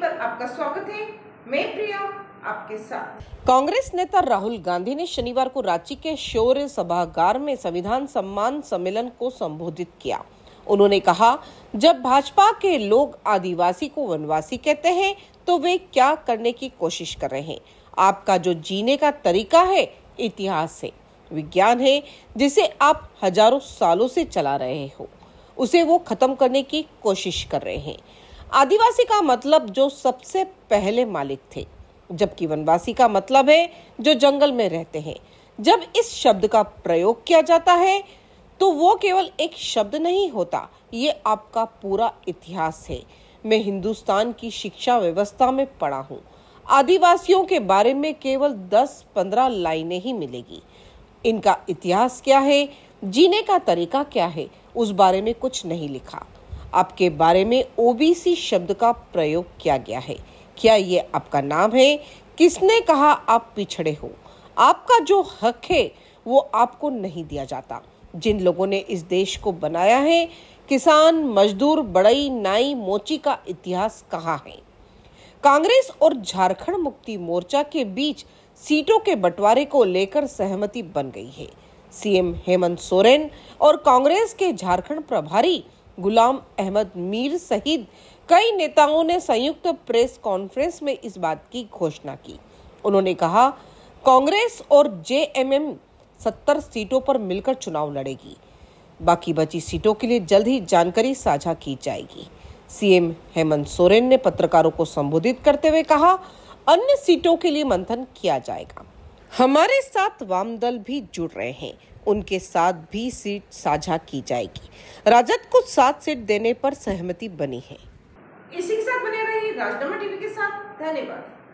पर आपका स्वागत है मैं प्रिया आपके साथ कांग्रेस नेता राहुल गांधी ने शनिवार को रांची के शौर्य सभागार में संविधान सम्मान सम्मेलन को संबोधित किया उन्होंने कहा जब भाजपा के लोग आदिवासी को वनवासी कहते हैं तो वे क्या करने की कोशिश कर रहे हैं आपका जो जीने का तरीका है इतिहास है विज्ञान है जिसे आप हजारों सालों से चला रहे हो उसे वो खत्म करने की कोशिश कर रहे हैं आदिवासी का मतलब जो सबसे पहले मालिक थे जबकि वनवासी का मतलब है जो जंगल में रहते हैं जब इस शब्द का प्रयोग किया जाता है तो वो केवल एक शब्द नहीं होता ये आपका पूरा इतिहास है मैं हिंदुस्तान की शिक्षा व्यवस्था में पढ़ा हूँ आदिवासियों के बारे में केवल 10-15 लाइनें ही मिलेगी इनका इतिहास क्या है जीने का तरीका क्या है उस बारे में कुछ नहीं लिखा आपके बारे में ओबीसी शब्द का प्रयोग किया गया है क्या ये आपका नाम है किसने कहा आप पिछड़े हो आपका जो हक है वो आपको नहीं दिया जाता जिन लोगों ने इस देश को बनाया है किसान मजदूर बड़ई नाई मोची का इतिहास कहा है कांग्रेस और झारखंड मुक्ति मोर्चा के बीच सीटों के बंटवारे को लेकर सहमति बन गई है सीएम हेमंत सोरेन और कांग्रेस के झारखंड प्रभारी गुलाम अहमद मीर सहित कई नेताओं ने संयुक्त प्रेस कॉन्फ्रेंस में इस बात की घोषणा की उन्होंने कहा कांग्रेस और जेएमएम सत्तर सीटों पर मिलकर चुनाव लड़ेगी बाकी बची सीटों के लिए जल्द ही जानकारी साझा की जाएगी सीएम हेमंत सोरेन ने पत्रकारों को संबोधित करते हुए कहा अन्य सीटों के लिए मंथन किया जाएगा हमारे साथ वामदल भी जुड़ रहे हैं उनके साथ भी सीट साझा की जाएगी राजद को सात सीट देने पर सहमति बनी है इसी के साथ बने रहिए राजनामा टीवी के साथ धन्यवाद